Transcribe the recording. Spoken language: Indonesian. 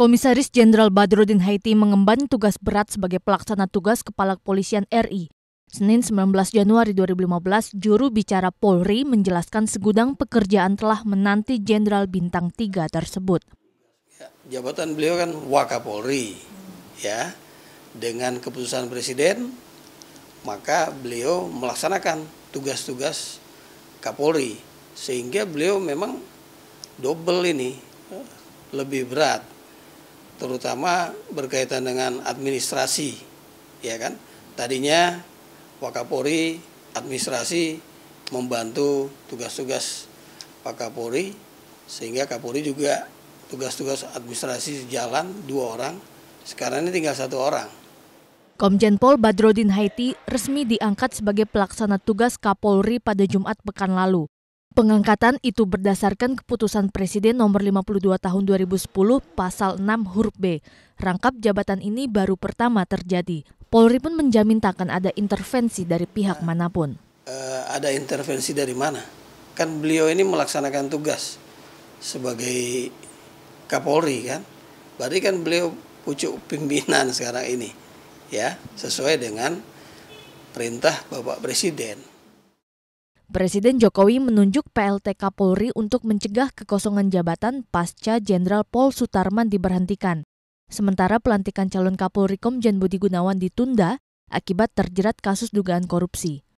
Komisaris Jenderal Badrodin Haiti mengemban tugas berat sebagai pelaksana tugas Kepala Kepolisian RI. Senin 19 Januari 2015, juru bicara Polri menjelaskan segudang pekerjaan telah menanti Jenderal Bintang 3 tersebut. Ya, jabatan beliau kan Wakapolri, ya. Dengan keputusan Presiden, maka beliau melaksanakan tugas-tugas Kapolri. Sehingga beliau memang double ini, eh, lebih berat terutama berkaitan dengan administrasi ya kan tadinya Wakapori administrasi membantu tugas-tugas Pak Kapolri sehingga Kapolri juga tugas-tugas administrasi jalan dua orang sekarang ini tinggal satu orang Komjen Pol Badrodin Haiti resmi diangkat sebagai pelaksana tugas Kapolri pada Jumat pekan lalu. Pengangkatan itu berdasarkan keputusan Presiden nomor 52 tahun 2010 pasal 6 huruf B. Rangkap jabatan ini baru pertama terjadi. Polri pun menjamin takkan ada intervensi dari pihak manapun. Uh, ada intervensi dari mana? Kan beliau ini melaksanakan tugas sebagai Kapolri kan. Berarti kan beliau pucuk pimpinan sekarang ini. Ya, sesuai dengan perintah Bapak Presiden. Presiden Jokowi menunjuk PLT Kapolri untuk mencegah kekosongan jabatan pasca Jenderal Pol Sutarman diberhentikan. Sementara pelantikan calon Kapolri Komjen Budi Gunawan ditunda akibat terjerat kasus dugaan korupsi.